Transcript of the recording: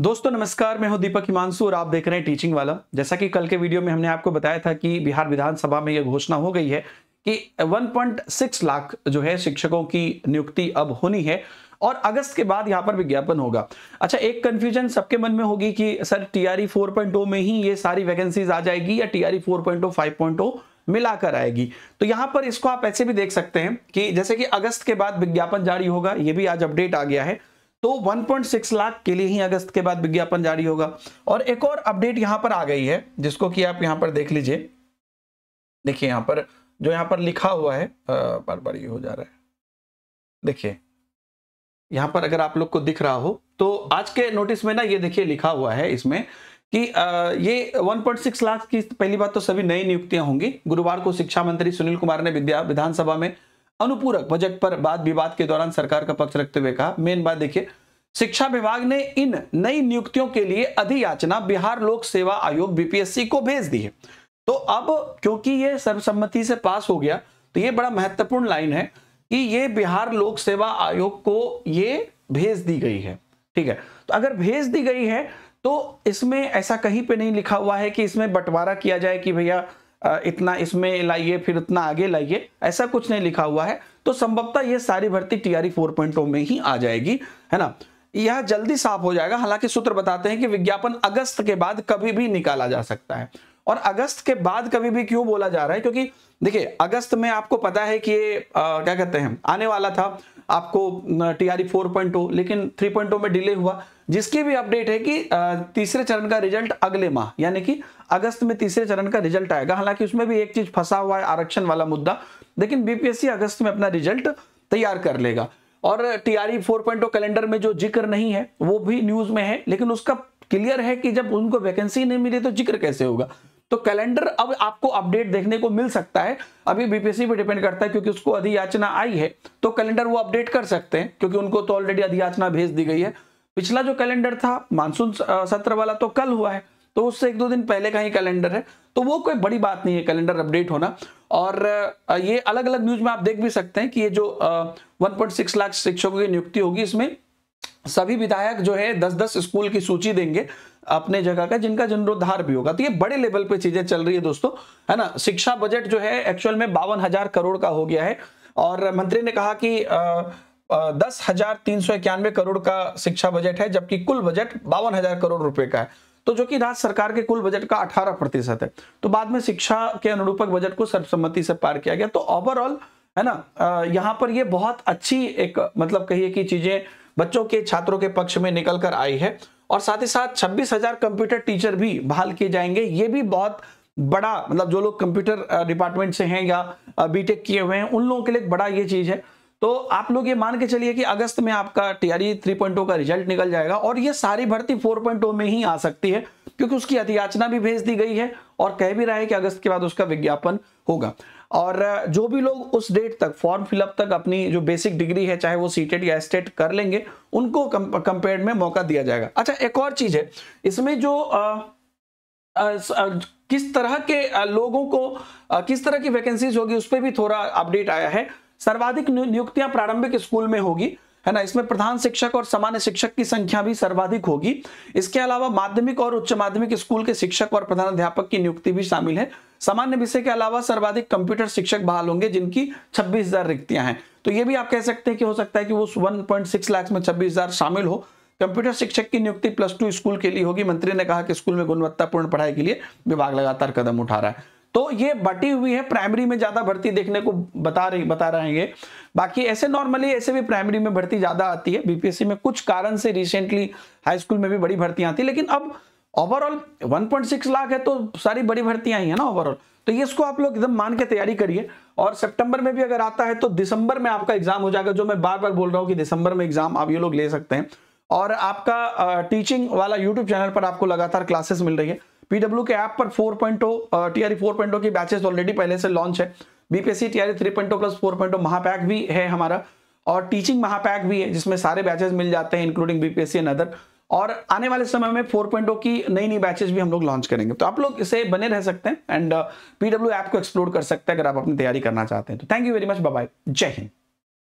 दोस्तों नमस्कार मैं हूं दीपक हिमांशु और आप देख रहे हैं टीचिंग वाला जैसा कि कल के वीडियो में हमने आपको बताया था कि बिहार विधानसभा में यह घोषणा हो गई है कि 1.6 लाख जो है शिक्षकों की नियुक्ति अब होनी है और अगस्त के बाद यहाँ पर विज्ञापन होगा अच्छा एक कंफ्यूजन सबके मन में होगी कि सर टीआरई 4.0 में ही ये सारी वैकेंसीज आ जाएगी या टीआरई 4.0 5.0 मिलाकर आएगी तो यहां पर इसको आप ऐसे भी देख सकते हैं कि जैसे कि अगस्त के बाद विज्ञापन जारी होगा ये भी आज अपडेट आ गया है तो 1.6 लाख के लिए ही अगस्त के बाद विज्ञापन जारी होगा और एक और अपडेट यहां पर आ गई है जिसको कि आप यहां पर देख लीजिए देखिए यहां पर जो यहां पर लिखा हुआ है आ, बार बार ये हो जा रहा है देखिए यहां पर अगर आप लोग को दिख रहा हो तो आज के नोटिस में ना ये देखिए लिखा हुआ है इसमें कि ये 1.6 लाख की पहली बात तो सभी नई नियुक्तियां होंगी गुरुवार को शिक्षा मंत्री सुनील कुमार ने विधानसभा में अनुपूरक बजट पर बात विवाद के दौरान सरकार का पक्ष रखते हुए कहा मेन बात देखिए शिक्षा विभाग ने इन नई नियुक्तियों के लिए अधियाचना बिहार लोक सेवा आयोग बीपीएससी को भेज दी है तो अब क्योंकि ये सर्वसम्मति से पास हो गया तो ये बड़ा महत्वपूर्ण लाइन है कि ये बिहार लोक सेवा आयोग को ये भेज दी गई है ठीक है तो अगर भेज दी गई है तो इसमें ऐसा कहीं पे नहीं लिखा हुआ है कि इसमें बंटवारा किया जाए कि भैया इतना इसमें लाइए फिर इतना आगे लाइए ऐसा कुछ नहीं लिखा हुआ है तो संभवतः ये सारी भर्ती टीआरई 4.0 में ही आ जाएगी है ना यह जल्दी साफ हो जाएगा हालांकि सूत्र बताते हैं कि विज्ञापन अगस्त के बाद कभी भी निकाला जा सकता है और अगस्त के बाद कभी भी क्यों बोला जा रहा है क्योंकि देखिए अगस्त में आपको पता है कि ये आ, क्या कहते हैं आने वाला था आपको T R four point two लेकिन थ्री पॉइंट टू में डिले हुआ जिसकी भी अपडेट है कि तीसरे चरण का रिजल्ट अगले माह यानी कि अगस्त में तीसरे चरण का रिजल्ट आएगा हालांकि उसमें भी एक चीज फंसा हुआ है आरक्षण वाला मुद्दा लेकिन बीपीएससी अगस्त में अपना रिजल्ट तैयार कर लेगा और टी आर e कैलेंडर में जो जिक्र नहीं है वो भी न्यूज में है लेकिन उसका क्लियर है कि जब उनको वैकेंसी नहीं मिली तो जिक्र कैसे होगा तो कैलेंडर अब आपको अपडेट देखने को मिल सकता है अभी बीपीएससी पे डिपेंड करता है क्योंकि उसको अधियाचना आई है तो कैलेंडर वो अपडेट कर सकते हैं क्योंकि उनको तो ऑलरेडी अधियाचना भेज दी गई है पिछला जो कैलेंडर था मानसून सत्र वाला तो कल हुआ है तो उससे एक दो दिन पहले का ही कैलेंडर है तो वो कोई बड़ी बात नहीं है कैलेंडर अपडेट होना और ये अलग अलग न्यूज में आप देख भी सकते हैं कि ये जो 1.6 लाख शिक्षकों की नियुक्ति होगी इसमें सभी विधायक जो है दस दस स्कूल की सूची देंगे अपने जगह का जिनका जीर्णोद्वार भी होगा तो ये बड़े लेवल पे चीजें चल रही है दोस्तों है ना शिक्षा बजट जो है एक्चुअल में बावन हजार करोड़ का हो गया है और मंत्री ने कहा कि आ, दस हजार तीन सौ इक्यानवे करोड़ का शिक्षा बजट है जबकि कुल बजट बावन हजार करोड़ रुपए का है तो जो कि राज्य सरकार के कुल बजट का 18 प्रतिशत है तो बाद में शिक्षा के अनुरूपक बजट को सर्वसम्मति से पार किया गया तो ओवरऑल है ना यहाँ पर ये बहुत अच्छी एक मतलब कहिए कि चीजें बच्चों के छात्रों के पक्ष में निकल कर आई है और साथ ही साथ छब्बीस हजार कंप्यूटर टीचर भी बहाल किए जाएंगे ये भी बहुत बड़ा मतलब जो लोग कंप्यूटर डिपार्टमेंट से हैं या बीटेक किए हुए हैं उन लोगों के लिए बड़ा ये चीज है तो आप लोग ये मान के चलिए कि अगस्त में आपका टीआरई 3.0 का रिजल्ट निकल जाएगा और ये सारी भर्ती 4.0 में ही आ सकती है क्योंकि उसकी अधियाचना भी भेज दी गई है और कह भी रहा है कि अगस्त के बाद उसका विज्ञापन होगा और जो भी लोग उस डेट तक फॉर्म फिलअप तक अपनी जो बेसिक डिग्री है चाहे वो सीटेट या एस्टेट कर लेंगे उनको कंपेयर में मौका दिया जाएगा अच्छा एक और चीज है इसमें जो आ, आ, किस तरह के लोगों को किस तरह की वैकेंसीज होगी उस पर भी थोड़ा अपडेट आया है सर्वाधिक नियुक्तियां प्रारंभिक स्कूल में होगी है ना इसमें प्रधान शिक्षक और सामान्य शिक्षक की संख्या भी सर्वाधिक होगी इसके अलावा माध्यमिक और उच्च माध्यमिक स्कूल के शिक्षक और प्रधान अध्यापक की नियुक्ति भी शामिल है सामान्य विषय के अलावा सर्वाधिक कंप्यूटर शिक्षक बहाल होंगे जिनकी 26000 रिक्तियां हैं तो ये भी आप कह सकते हैं कि हो सकता है कि वो 1.6 लाख में 26000 शामिल हो कंप्यूटर शिक्षक की नियुक्ति प्लस टू स्कूल के लिए होगी मंत्री ने कहा कि स्कूल में गुणवत्तापूर्ण पढ़ाई के लिए विभाग लगातार कदम उठा रहा है तो ये बटी हुई है प्राइमरी में ज्यादा भर्ती देखने को बता रही बता रहे हैं ये बाकी ऐसे नॉर्मली ऐसे भी प्राइमरी में भर्ती ज्यादा आती है बीपीएससी में कुछ कारण से रिसेंटली हाई स्कूल में भी बड़ी भर्ती आती है लेकिन अब ओवरऑल 1.6 लाख है तो सारी बड़ी भर्ती आई है ना ओवरऑल तो ये इसको आप लोग एकदम मान के तैयारी करिए और सितंबर में भी अगर आता है तो दिसंबर में आपका एग्जाम हो जाएगा जो मैं बार बार बोल रहा हूँ कि दिसंबर में एग्जाम आप ये लोग ले सकते हैं और आपका टीचिंग वाला यूट्यूब चैनल पर आपको लगातार क्लासेस मिल रही है पीडब्ल्यू के ऐप पर 4.0 टीआरई पॉइंट की बैचेस ऑलरेडी पहले से लॉन्च है BPSC TRE point plus four point महापैक भी है हमारा और टीचिंग महापैक भी है जिसमें सारे बैचेस मिल जाते हैं इंक्लूडिंग बीपीएससी एंड अदर और आने वाले समय में 4.0 की नई नई बैचेस भी हम लोग लॉन्च करेंगे तो आप लोग इसे बने रह सकते हैं एंड पीडब्ल्यू ऐप को एक्सप्लोर कर सकते हैं अगर आप अपनी तैयारी करना चाहते हैं तो thank you very much bye जय हिंद